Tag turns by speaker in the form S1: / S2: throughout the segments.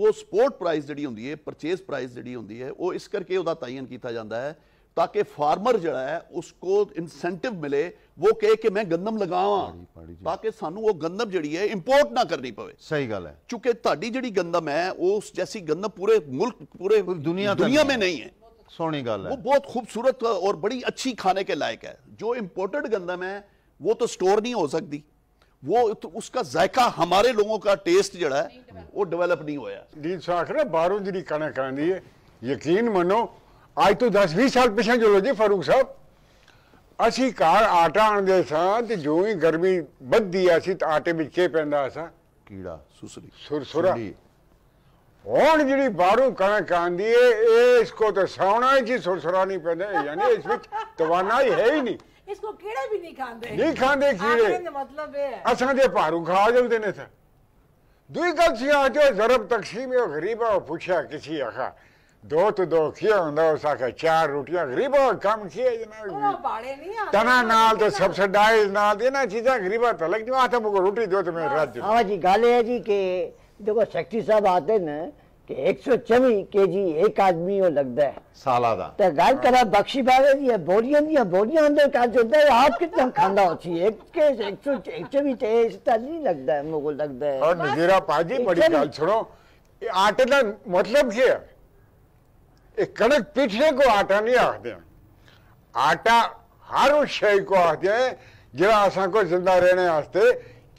S1: ਉਹ support price ਜਿਹੜੀ ਹੁੰਦੀ ਹੈ ਪਰਚੇਸ ਪ੍ਰਾਈਸ ਜਿਹੜੀ ਹੁੰਦੀ ਹੈ ਉਹ ਇਸ ਕਰਕੇ ਉਹਦਾ ਤਾਇਨ ਕੀਤਾ ਜਾਂਦਾ ਹੈ ਤਾਂ ਕਿ ਫਾਰਮਰ ਜਿਹੜਾ ਹੈ ਉਸਕੋ ਇਨਸੈਂਟਿਵ ਮਿਲੇ ਉਹ ਕਹੇ ਕਿ ਮੈਂ ਗੰਦਮ ਲਗਾਵਾਂ ਤਾਂ ਕਿ ਸਾਨੂੰ ਉਹ ਗੰਦਮ ਜਿਹੜੀ ਹੈ ਇੰਪੋਰਟ ਨਾ ਕਰਨੀ ਪਵੇ ਸਹੀ ਗੱਲ ਹੈ ਕਿਉਂਕਿ ਤੁਹਾਡੀ ਜਿਹੜੀ ਗੰਦਮ ਹੈ ਉਸ ਜੈਸੀ ਗੰਦਮ ਪੂਰੇ ਮੁਲਕ ਪੂਰੇ ਦੁਨੀਆ ਦੁਨੀਆ में नहीं है सोनी गल है वो बहुत खूबसूरत और बड़ी अच्छी खाने के लायक है जो इम्पोर्टेड गंदम है वो तो स्टोर नहीं हो सकती वो तो उसका जायका हमारे लोगों का टेस्ट जड़ा है वो डेवलप नहीं होया डी
S2: साखर बारों जी कने कहंदी है यकीन मानो आज तो 10 20 साल पिछे जो जी फारूक साहब असी कार आटा आंदे सा ही गर्मी बद दिया तो आटे में के पेंदा सा
S3: कीड़ा सुसरी सुरसुरा
S2: ਹੋਣ ਜਿਹੜੀ ਬਾਹਰੋਂ ਕਣਕ ਆਂਦੀ ਏ ਇਹ ਇਸ ਕੋ ਤਾਂ ਸੌਣਾ ਹੀ ਜੀ ਸੁਰਸਰਾ ਨਹੀਂ ਪੈਂਦਾ ਯਾਨੀ ਇਸ ਵਿੱਚ ਤਵਾਨਾ इसको कीड़े भी नहीं खांदे नहीं खांदे कीड़े मतलब है असा दे भारू खा जाते देने सर दुई गल सी आ जो जरब तकसीम गरीबा पूछा किसी आखा दो तो दो किया होंगे उस आखा चार रोटियां गरीब गरीबा कम किए जना ओ बाड़े नहीं आ तना नाल तो सब्सिडाइज नाल देना चीजा गरीब तो लग जो आता मुको रोटी दो तो मैं हाँ, राज हां जी गाले है जी के देखो सेक्रेटरी साहब आते ना तो गल करा बख्शी दी बोरियां दी बोरियां अंदर का आप कितना खांदा होची एक के 124 ते है है और नजीरा पाजी बड़ी छोड़ो आटे मतलब क्या है कणक को आटा नहीं आखते आटा हर उस शय को आखते हैं जरा असा को जिंदा रहने वास्ते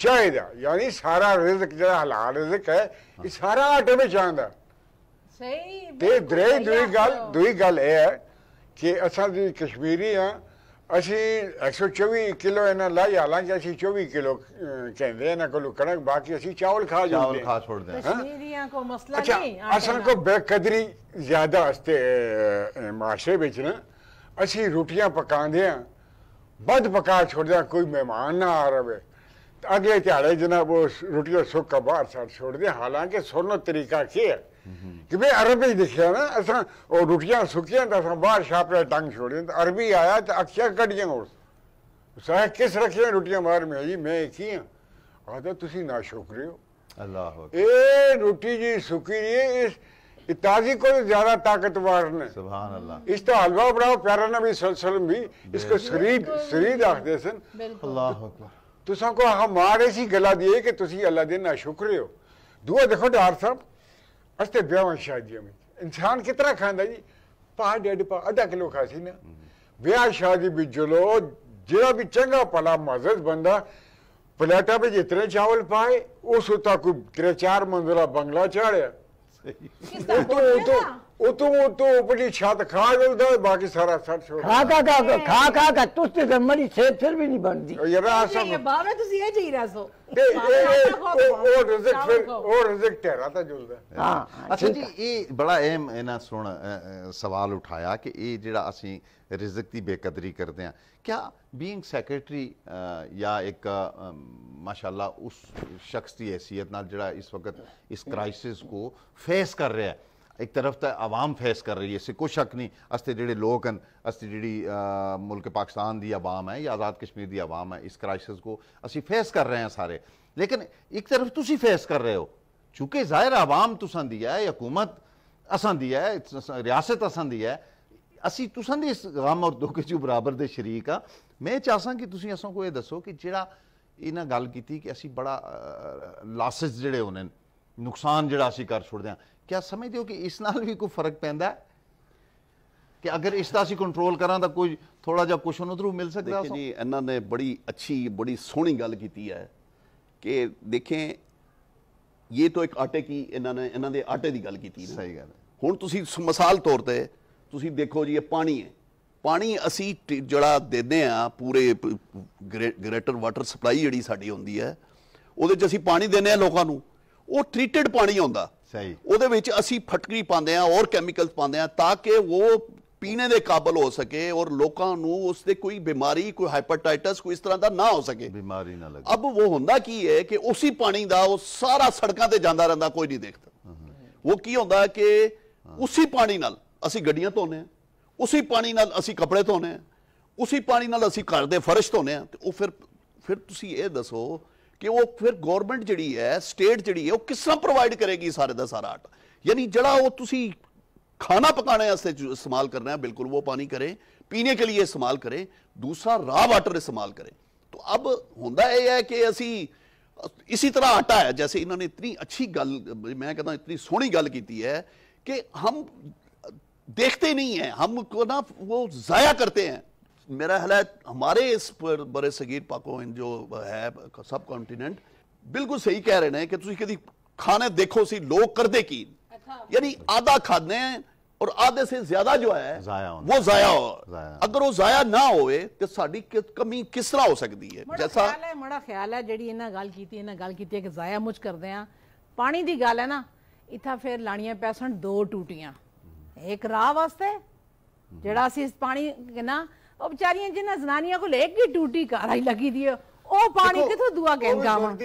S2: चाहिदा यानी सारा रिजक जरा हलाल रिजक है हाँ। ये सारा आटे में चाहिदा सही ते द्रे दुई गल तो। दुई गल ए है कि असा जी कश्मीरी हां असी 124 किलो इना लाई हालांकि असी 24 किलो कहंदे ना को कणक बाकी असी चावल खा जांदे चावल खा छोड़ दे कश्मीरीया हाँ? को मसला अच्छा, नहीं असन को बेकदरी ज्यादा हस्ते माशे बेच ना असी रोटियां पकांदे हां बद पका छोड़ दे कोई मेहमान ना आ रवे अगले ध्याड़े जना वो रुटी और सुख का बार साथ छोड़ दिया हालांकि सुनो तरीका की कि भाई अरबी दिखे ना असा वो रुटियां सुखियां तो असा बार छापे डंग छोड़ दें तो अरबी आया तो अक्षर कटियां उस उसे किस रखिए रुटियां बार में जी मैं एक ही हाँ आते तो तुम ना शुक्रिय
S3: हो अल्लाह
S2: ए रोटी जी सुखी रही इस ताजी को तो ज्यादा ताकतवर ने इस तो हलवा बनाओ प्यारा ना भी सलम भी इसको शरीर शरीर आखते सन तुसा को हम मारे सी गला दिए कि तुसी अल्लाह दे ना शुक्र हो दुआ देखो डार साहब अस्ते ब्याह शादी में इंसान कितना खांदा जी पा डेढ़ पा अद्धा किलो खा सी ना ब्याह शादी भी जलो जरा भी चंगा भला मजद बंदा प्लेटा में जितने चावल पाए उस उत्ता कोई त्रे चार मंजिला बंगला चाड़िया तो, तो बाकी सारा सट छोड़ खा खा खा खा खा खा मरी फिर भी नहीं ये तुसी ये जी ते तो ओ रिजिक फिर ओ रिजिक ता जुलदा हां अच्छा,
S3: अच्छा जी ये बड़ा अहम सुन सवाल उठाया कि ये जेड़ा रिजिक दी बेकदरी करते हैं क्या बीइंग सेक्रेटरी या एक माशाल्लाह उस शख्स की हैसियत नाल जेड़ा इस वक्त इस क्राइसिस को फेस कर रहा है एक तरफ तो आवाम फेस कर रही है इसे कुछ शक नहीं अस्ते जो लोग हैं अस्ते जी मुल्क पाकिस्तान की आवाम है या आज़ाद कश्मीर की आवाम है इस क्राइसिस को असं फेस कर रहे हैं सारे लेकिन एक तरफ तुम फेस कर रहे हो चूंकि जाहिर आवाम तुसा दी है हकूमत असं दी है रियासत असं दी है असी तुसा इस गम और दुख चु बराबर के शरीक हाँ मैं चाहसा कि तुम असों को यह दसो कि जो इन्हें गल की कि असी बड़ा लासिस जोड़े होने ਨੁਕਸਾਨ ਜਿਹੜਾ ਅਸੀਂ ਕਰ ਛੁੱਟਦੇ ਹਾਂ ਕਿਆ ਸਮਝਦੇ ਹੋ ਕਿ ਇਸ ਨਾਲ ਵੀ ਕੋਈ ਫਰਕ ਪੈਂਦਾ ਹੈ ਕਿ ਅਗਰ ਇਸ ਦਾ ਅਸੀਂ ਕੰਟਰੋਲ ਕਰਾਂ ਤਾਂ ਕੋਈ
S1: ਥੋੜਾ ਜਿਹਾ ਕੁਸ਼ਨ ਉਧਰੋਂ ਮਿਲ ਸਕਦਾ ਦੇਖੋ ਜੀ ਇਹਨਾਂ ਨੇ ਬੜੀ ਅੱਛੀ ਬੜੀ ਸੋਹਣੀ ਗੱਲ ਕੀਤੀ ਹੈ ਕਿ ਦੇਖੇ ਇਹ ਤਾਂ ਇੱਕ ਆਟੇ ਕੀ ਇਹਨਾਂ ਨੇ ਇਹਨਾਂ ਦੇ ਆਟੇ ਦੀ ਗੱਲ ਕੀਤੀ ਹੈ ਸਹੀ ਗੱਲ ਹੁਣ ਤੁਸੀਂ ਮਿਸਾਲ ਤੌਰ ਤੇ ਤੁਸੀਂ ਦੇਖੋ ਜੀ ਇਹ ਪਾਣੀ ਹੈ ਪਾਣੀ ਅਸੀਂ ਜਿਹੜਾ ਦਿੰਦੇ ਆ ਪੂਰੇ ਗ੍ਰੇਟਰ ਵਾਟਰ ਸਪਲਾਈ ਜਿਹੜੀ ਸਾਡੀ ਹੁੰਦੀ ਹੈ ਉਹਦੇ 'ਚ ਅਸੀਂ ਪਾਣੀ ਦਿੰਦੇ ਆ ਲੋਕਾਂ ਨੂੰ ਉਹ ਟ੍ਰੀਟਡ ਪਾਣੀ ਆਉਂਦਾ ਸਹੀ ਉਹਦੇ ਵਿੱਚ ਅਸੀਂ ਫਟਕਰੀ ਪਾਉਂਦੇ ਆ ਔਰ ਕੈਮੀਕਲਸ ਪਾਉਂਦੇ ਆ ਤਾਂ ਕਿ ਉਹ ਪੀਣੇ ਦੇ ਕਾਬਲ ਹੋ ਸਕੇ ਔਰ ਲੋਕਾਂ ਨੂੰ ਉਸ ਤੇ ਕੋਈ ਬਿਮਾਰੀ ਕੋਈ ਹਾਈਪਰਟਾਈਟਸ ਕੋਈ ਇਸ ਤਰ੍ਹਾਂ ਦਾ ਨਾ ਹੋ ਸਕੇ ਬਿਮਾਰੀ ਨਾ ਲੱਗੇ ਅਬ ਉਹ ਹੁੰਦਾ ਕੀ ਹੈ ਕਿ ਉਸੇ ਪਾਣੀ ਦਾ ਉਹ ਸਾਰਾ ਸੜਕਾਂ ਤੇ ਜਾਂਦਾ ਰਹਿੰਦਾ ਕੋਈ ਨਹੀਂ ਦੇਖਦਾ ਉਹ ਕੀ ਹੁੰਦਾ ਕਿ ਉਸੇ ਪਾਣੀ ਨਾਲ ਅਸੀਂ ਗੱਡੀਆਂ ਧੋਨੇ ਆ ਉਸੇ ਪਾਣੀ ਨਾਲ ਅਸੀਂ ਕੱਪੜੇ ਧੋਨੇ ਆ ਉਸੇ ਪਾਣੀ ਨਾਲ ਅਸੀਂ ਘਰ ਦੇ ਫਰਸ਼ ਧੋਨੇ ਆ ਤੇ ਉਹ ਫਿਰ ਫਿਰ ਤੁਸੀਂ ਇਹ ਦੱਸੋ कि वो फिर गोरमेंट जी है स्टेट जी है किस तरह प्रोवाइड करेगी सारे का सारा आटा यानी जरा वो तुम खाना पकाने इस्तेमाल करना है बिल्कुल वो पानी करें पीने के लिए इस्तेमाल करें दूसरा रा वाटर इस्तेमाल करें तो अब होंगे यह है कि असी इसी तरह आटा है जैसे इन्होंने इतनी अच्छी गल मैं कहता इतनी सोहनी गल की है कि हम देखते नहीं हैं हम ना वो ज़ाया करते हैं मेरा हाल है हमारे इस पर बड़े सगीर पाको जो है सब कॉन्टीनेंट बिल्कुल सही कह रहे हैं कि तुम कभी खाने देखो सी लोग कर दे की अच्छा। यानी आधा खाने और आधे से ज्यादा जो है वो जाया हो अगर वो जाया ना हो तो कमी किस तरह हो सकती है जैसा
S2: मेरा ख्याल है जी इन्हें गल की इन्हें गल की कि जाया मुझ कर दे पानी की गल है ना इतना फिर लाणिया पैसन दो टूटिया एक राह वास्ते जरा पानी ना ਉਹ ਵਿਚਾਰੀਆਂ ਜਿਨ੍ਹਾਂ ਜ਼ਨਾਨੀਆਂ ਕੋਲ ਇੱਕ ਹੀ ਡਿਊਟੀ ਘਰ ਹੀ ਲੱਗੀ ਦੀ ਹੈ ਉਹ ਪਾਣੀ ਕਿਥੋਂ ਦੁਆ ਕਹਿਣ ਜਾਵਾਂ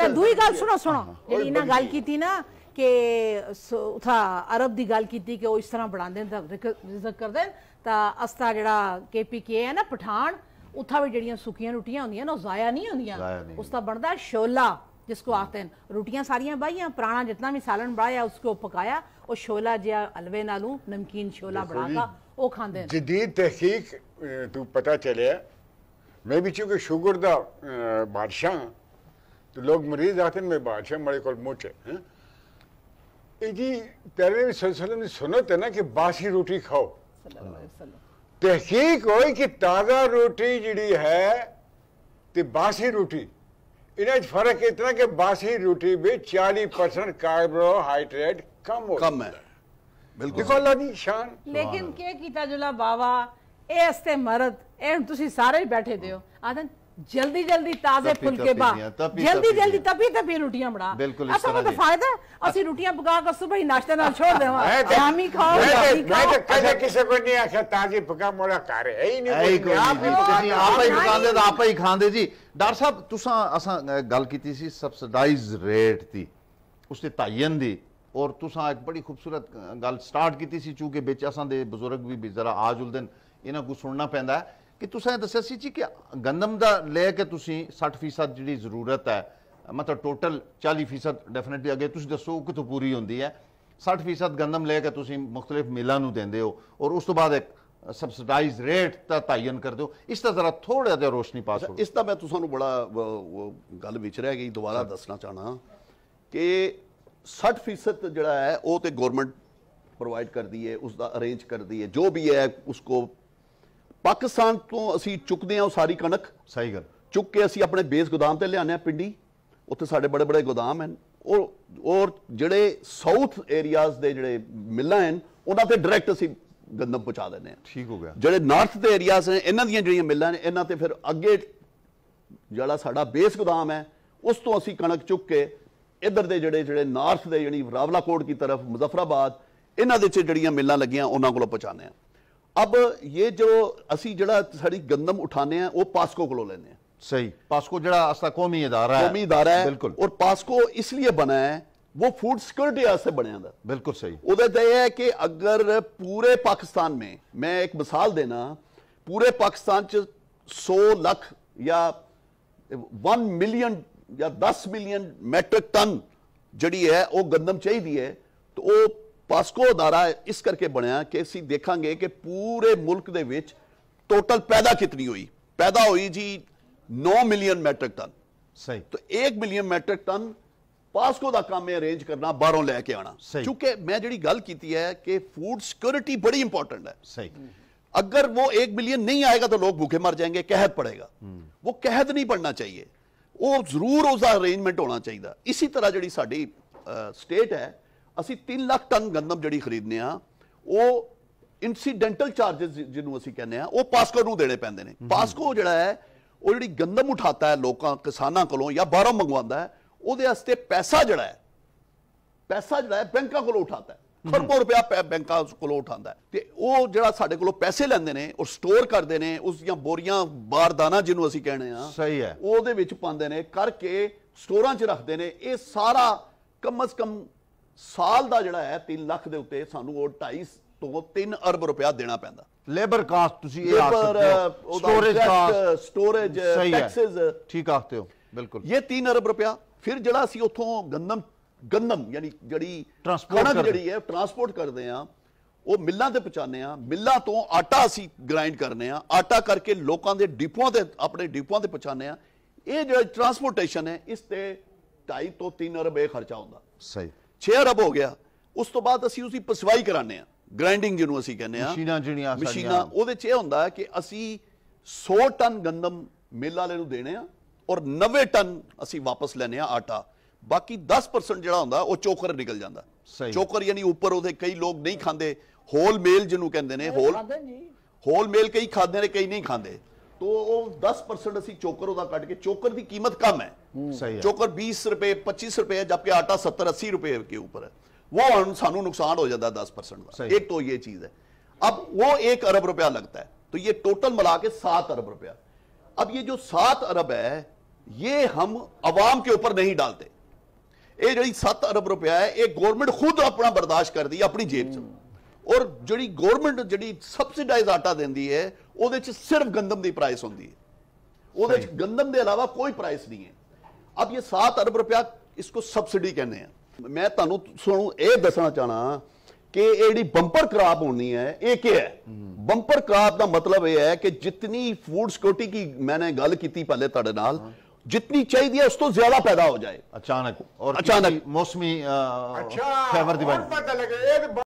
S2: ਤਾਂ ਦੂਈ ਗੱਲ ਸੁਣੋ ਸੁਣੋ ਜਿਹੜੀ ਇਹਨਾਂ ਗੱਲ ਕੀਤੀ ਨਾ ਕਿ ਉਥਾ ਅਰਬ ਦੀ ਗੱਲ ਕੀਤੀ ਕਿ ਉਹ ਇਸ ਤਰ੍ਹਾਂ ਬਣਾਉਂਦੇ ਨੇ ਰਿਜ਼ਕ ਕਰਦੇ ਤਾਂ ਅਸਤਾ ਜਿਹੜਾ ਕੇਪੀਕੇ ਹੈ ਨਾ ਪਠਾਨ ਉਥਾ ਵੀ ਜਿਹੜੀਆਂ ਸੁੱਕੀਆਂ ਰੋਟੀਆਂ ਹੁੰਦੀਆਂ ਨਾ ਉਹ ਜ਼ਾਇਆ ਨਹੀਂ ਹੁੰਦੀਆਂ ਉਸ ਦਾ ਬਣਦਾ ਸ਼ੋਲਾ जिसको आते हैं रोटियां सारियां बाइया पुराना जितना भी सालन बढ़ाया उसको पकाया और शोला जया हलवे नालू नमकीन शोला बढ़ाता ਉਹ ਖਾਂਦੇ ਨੇ ਜਦੀਦ ਤਹਿਕੀਕ ਤੋਂ ਪਤਾ मैं भी चूंकि बादशाह तो लोग मरीज आते हैं मैं बादशाह मेरे को जी तेरे ने सुनत है ना कि बासी रोटी खाओ तहकीक हो कि ताज़ा रोटी जी है तो बासी रोटी इन्हें फर्क इतना कि बासी रोटी में चालीस परसेंट कार्बोहाइड्रेट कम हो कम है ਬਿਲਕੁਲ ਸ਼ਾਨ ਲੇਕਿਨ ਕੀ ਕੀਤਾ ਜੁਲਾ ਬਾਵਾ ਇਹ ਅਸਤੇ जल्दी जल्दी ताजे फुलके बा जल्दी जल्दी तभी तभी रोटियां बना बिल्कुल इस तो फायदा असि रोटियां पका कर सुबह ही नाश्ते नाल
S3: छोड़ देवा शामी तो- खाओ मैं तो, तो
S2: कदे किसे को नहीं आखा ताजी पका मोड़ा घर है ही नहीं आप ही पकांदे तो
S3: आप ही खांदे जी डॉक्टर साहब तुसा असा गल की सी सब्सिडाइज रेट दी उसते तायन दी ਔਰ ਤੁਸੀਂ ਇੱਕ ਬੜੀ ਖੂਬਸੂਰਤ ਗੱਲ ਸਟਾਰਟ ਕੀਤੀ ਸੀ ਚੂਕੇ ਵਿੱਚ ਅਸਾਂ ਦੇ ਬਜ਼ੁਰਗ ਵੀ ਜ਼ਰਾ ਆਜੁਲ ਦਿਨ ਇਹਨਾਂ ਨੂੰ ਸੁਣਨਾ ਪੈਂਦਾ ਹੈ ਕਿ ਤੁਸੀਂ ਦੱਸਿਆ ਸੀ ਜੀ ਕਿ ਗੰਦਮ ਦਾ ਲੈ ਕੇ ਤੁਸੀਂ 60% ਜਿਹੜੀ ਜ਼ਰੂਰਤ ਹੈ ਮਤਲਬ ਟੋਟਲ 40% ਡੈਫੀਨਿਟਲੀ ਅਗੇ ਤੁਸੀਂ ਦੱਸੋ ਕਿਤੋਂ ਪੂਰੀ ਹੁੰਦੀ ਹੈ 60% ਗੰਦਮ ਲੈ ਕੇ ਤੁਸੀਂ ਮੁxtਲਿਫ ਮਿਲਾਂ ਨੂੰ ਦਿੰਦੇ ਹੋ ਔਰ ਉਸ ਤੋਂ ਬਾਅਦ ਇੱਕ ਸਬਸਿਡਾਈਜ਼ ਰੇਟ
S1: ਦਾ ਤਾਇਨ ਕਰ ਦਿਓ ਇਸ ਦਾ ਜ਼ਰਾ ਥੋੜਾ ਜਿਹਾ ਰੋਸ਼ਨੀ ਪਾ ਸਕੋ ਇਸ ਦਾ ਮੈਂ ਤੁਹਾਨੂੰ ਬੜਾ ਗੱਲ ਵਿਚ ਰਹਿ ਗਈ ਦੁਬਾਰਾ ਦੱਸਣਾ ਚਾਹਣਾ ਕਿ 60% ਜਿਹੜਾ ਹੈ ਉਹ ਤੇ ਗਵਰਨਮੈਂਟ ਪ੍ਰੋਵਾਈਡ ਕਰਦੀ ਹੈ ਉਸ ਦਾ ਅਰੇਂਜ ਕਰਦੀ ਹੈ ਜੋ ਵੀ ਹੈ ਉਸ ਕੋ ਪਾਕਿਸਤਾਨ ਤੋਂ ਅਸੀਂ ਚੁੱਕਦੇ ਹਾਂ ਉਹ ਸਾਰੀ ਕਣਕ ਸਹੀ ਗੱਲ ਚੁੱਕ ਕੇ ਅਸੀਂ ਆਪਣੇ ਬੇਸ ਗੋਦਾਮ ਤੇ ਲਿਆਨੇ ਆ ਪਿੰਡੀ ਉੱਥੇ ਸਾਡੇ ਬੜੇ ਬੜੇ ਗੋਦਾਮ ਹਨ ਔਰ ਔਰ ਜਿਹੜੇ ਸਾਊਥ ਏਰੀਆਜ਼ ਦੇ ਜਿਹੜੇ ਮਿਲਾਂ ਹਨ ਉਹਨਾਂ ਤੇ ਡਾਇਰੈਕਟ ਅਸੀਂ ਗੰਦਮ ਪਹੁੰਚਾ ਦਿੰਦੇ ਆ ਠੀਕ ਹੋ ਗਿਆ ਜਿਹੜੇ ਨਾਰਥ ਦੇ ਏਰੀਆਜ਼ ਨੇ ਇਹਨਾਂ ਦੀਆਂ ਜਿਹੜੀਆਂ ਮਿਲਾਂ ਨੇ ਇਹਨਾਂ ਤੇ ਫਿਰ ਅੱਗੇ ਜਿਹੜਾ ਸਾਡਾ ਬੇਸ ਗੋਦਾਮ ਹੈ ਉਸ ਤੋਂ ਅਸੀਂ ਕਣਕ ਚੁੱਕ ਕੇ इधर के जड़े जड़े नॉर्थ के यानी रावलाकोट की तरफ मुजफ्फराबाद इन्होंने जड़िया मिलों लगियां उन्होंने को पहुँचाने अब ये जो असी जो गंदम उठाने वो पासको को लेने सही
S3: पासको जरा कौमी अदारा कौमी अदारा है
S1: बिल्कुल और पासको इसलिए बना है वो फूड सिक्योरिटी बनया बिल्कुल सही उदा यह है कि अगर पूरे पाकिस्तान में मैं एक मिसाल देना पूरे पाकिस्तान सौ लख या वन मिलियन या दस मिलियन मैट्रिक टन ਜਿਹੜੀ है गंदम चाहिए है तो वह ਉਹ अदारा इस करके बनया ਬਣਿਆ ਕਿ ਅਸੀਂ ਦੇਖਾਂਗੇ ਕਿ ਪੂਰੇ ਮੁਲਕ ਦੇ ਵਿੱਚ पैदा हुई ਕਿਤਨੀ ਹੋਈ ਪੈਦਾ ਹੋਈ ਜੀ 9 ਮਿਲੀਅਨ सही तो एक मिलियन मैट्रिक टन पासको का काम है करना बारहों लैके आना क्योंकि मैं जी गल की है कि फूड सिक्योरिटी बड़ी इंपॉर्टेंट है सही अगर वो एक मिलियन नहीं आएगा तो लोग भूखे मर जाएंगे कहत पड़ेगा हम्म। वो कहत नहीं पड़ना चाहिए ਉਹ ਜ਼ਰੂਰ ਉਹਦਾ ਅਰੇਂਜਮੈਂਟ ਹੋਣਾ ਚਾਹੀਦਾ ਇਸੇ ਤਰ੍ਹਾਂ ਜਿਹੜੀ ਸਾਡੀ ਸਟੇਟ ਹੈ ਅਸੀਂ 3 ਲੱਖ ਟਨ ਗੰਦਮ ਜਿਹੜੀ ਖਰੀਦਨੇ ਆ ਉਹ ਇਨਸੀਡੈਂਟਲ ਚਾਰजेस ਜਿਹਨੂੰ ਅਸੀਂ ਕਹਿੰਦੇ ਆ ਉਹ ਪਾਸਕੋ ਨੂੰ ਦੇਣੇ ਪੈਂਦੇ ਨੇ ਪਾਸਕੋ ਜਿਹੜਾ ਹੈ ਉਹ ਜਿਹੜੀ ਗੰਦਮ ਉਠਾਤਾ ਹੈ ਲੋਕਾਂ ਕਿਸਾਨਾਂ ਕੋਲੋਂ ਜਾਂ ਬਾਹਰੋਂ ਮੰਗਵਾਉਂਦਾ ਹੈ ਉਹਦੇ ਵਾਸਤੇ ਪੈਸਾ ਜਿਹੜਾ ਹੈ ਪੈਸਾ ਜਿਹੜਾ ਹੈ ਬੈਂਕਾਂ ਕੋਲੋਂ ਉਠਾਤਾ ਹੈ ਖਰਬੋਂ ਰੁਪਿਆ ਬੈਂਕਾਂ ਕੋਲੋਂ ਉਠਾਉਂਦਾ ਤੇ ਉਹ ਜਿਹੜਾ ਸਾਡੇ ਕੋਲੋਂ ਪੈਸੇ ਲੈਂਦੇ ਨੇ ਉਹ ਸਟੋਰ ਕਰਦੇ ਨੇ ਉਸ ਦੀਆਂ ਬੋਰੀਆਂ ਬਾਰਦਾਨਾ ਜਿਹਨੂੰ ਅਸੀਂ ਕਹਿੰਦੇ ਆ ਸਹੀ ਹੈ ਉਹਦੇ ਵਿੱਚ ਪਾਉਂਦੇ ਨੇ ਕਰਕੇ ਸਟੋਰਾਂ 'ਚ ਰੱਖਦੇ ਨੇ ਇਹ ਸਾਰਾ ਕਮ ਕਮ ਸਾਲ ਦਾ ਜਿਹੜਾ ਹੈ 3 ਲੱਖ ਦੇ ਉੱਤੇ ਸਾਨੂੰ ਉਹ 2.5 ਤੋਂ 3 ਅਰਬ ਰੁਪਿਆ ਦੇਣਾ ਪੈਂਦਾ ਲੇਬਰ ਕਾਸਟ ਤੁਸੀਂ ਇਹ ਆਖ ਸਕਦੇ ਹੋ ਸਟੋਰੇਜ ਕਾਸਟ ਸਟੋਰੇਜ ਟੈਕਸਸ ਠੀਕ ਆਖਦੇ ਹੋ ਬਿਲਕੁਲ ਇਹ 3 ਅਰਬ ਰੁਪਿਆ ਫਿਰ ਜਿਹੜਾ ਅਸੀਂ ਉਥੋਂ ਗੰਦਮ ਗੰਦਮ ਯਾਨੀ ਜਿਹੜੀ ਖਣਕ ਜਿਹੜੀ ਹੈ ਟਰਾਂਸਪੋਰਟ ਕਰਦੇ ਆ ਉਹ ਮਿੱਲਾਂ ਤੇ ਪਹੁੰਚਾਉਂਦੇ ਆ ਮਿੱਲਾਂ ਤੋਂ ਆਟਾ ਅਸੀਂ ਗ੍ਰਾਈਂਡ ਕਰਨੇ ਆ ਆਟਾ ਕਰਕੇ ਲੋਕਾਂ ਦੇ ਡਿਪੂਆਂ ਤੇ ਆਪਣੇ ਡਿਪੂਆਂ ਤੇ ਪਹੁੰਚਾਉਂਦੇ ਆ ਇਹ ਜਿਹੜਾ ਟਰਾਂਸਪੋਰਟੇਸ਼ਨ ਹੈ ਇਸ ਤੇ 2.5 ਤੋਂ 3 ਅਰਬ ਇਹ ਖਰਚਾ ਹੁੰਦਾ ਸਹੀ 6 ਅਰਬ ਹੋ ਗਿਆ ਉਸ ਤੋਂ ਬਾਅਦ ਅਸੀਂ ਦੀ ਪਸਵਾਈ ਕਰਾਨੇ ਆ ਗ੍ਰਾਈਂਡਿੰਗ ਜਿਹਨੂੰ ਅਸੀਂ ਕਹਿੰਦੇ ਆ ਮਸ਼ੀਨਾਂ
S3: ਜਿਹੜੀਆਂ ਮਸ਼ੀਨਾਂ
S1: ਉਹਦੇ 'ਚ ਇਹ ਹੁੰਦਾ ਕਿ ਅਸੀਂ 100 ਟਨ ਗੰਦਮ ਮਿੱਲ ਵਾਲੇ ਨੂੰ ਦੇਣੇ ਆ ਔਰ 90 ਟਨ ਅਸੀਂ ਵਾਪਸ ਲੈਨੇ ਆ ਆਟਾ बाकी दस परसेंट जो हों चोकर निकल जाता चोकर यानी उपर कई लोग नहीं खाते होल मेल कहते हैं होल होल मेल कई खाते ने कई नहीं खाते तो वो दस परसेंट असं चोकर कट के चोकर की कीमत कम है हम्म। चोकर बीस रुपए पच्चीस रुपए है जबकि आटा सत्तर अस्सी रुपए के ऊपर है वो सू नुकसान हो जाता है दस परसेंट का एक तो ये चीज है अब वो एक अरब रुपया लगता है तो ये टोटल मिला के सात अरब रुपया अब ये जो सात अरब है ये हम आवाम के ऊपर नहीं डालते ਇਹ ਜਿਹੜੀ 7 ਅਰਬ ਰੁਪਇਆ ਹੈ ਇਹ ਗਵਰਨਮੈਂਟ ਖੁਦ ਆਪਣਾ ਬਰਦਾਸ਼ਤ ਕਰਦੀ ਹੈ ਆਪਣੀ ਜੇਬ 'ਚ ਔਰ ਜਿਹੜੀ ਗਵਰਨਮੈਂਟ ਜਿਹੜੀ ਸਬਸਿਡਾਈਜ਼ ਆਟਾ ਦਿੰਦੀ ਹੈ ਉਹਦੇ ਵਿੱਚ ਸਿਰਫ ਗੰਦਮ ਦੀ ਪ੍ਰਾਈਸ ਹੁੰਦੀ ਹੈ ਉਹਦੇ ਵਿੱਚ ਗੰਦਮ ਦੇ ਇਲਾਵਾ ਕੋਈ ਪ੍ਰਾਈਸ ਨਹੀਂ ਹੈ ਅਬ ਇਹ 7 ਅਰਬ ਰੁਪਇਆ ਇਸਕੋ ਸਬਸਿਡੀ ਕਹਿੰਦੇ ਆ ਮੈਂ ਤੁਹਾਨੂੰ ਸੁਣੂ ਇਹ ਦੱਸਣਾ ਚਾਹਣਾ ਕਿ ਇਹ ਜਿਹੜੀ ਬੰਪਰ ਕਰਾਪ ਹੋਣੀ ਹੈ ਇਹ ਕੀ ਹੈ ਬੰਪਰ ਕਰਾਪ ਦਾ ਮਤਲਬ ਇਹ ਹੈ ਕਿ ਜਿੰਨੀ ਫੂਡ ਸਿਕਿਉਰਿਟੀ ਕੀ ਮੈਂ ਗੱਲ ਕੀਤੀ ਪਹਿਲੇ ਤੁਹਾਡੇ ਨਾਲ जितनी चाहिए उसको तो ज्यादा पैदा हो जाए अचानक और अचानक मौसमी अच्छा,
S2: फेवर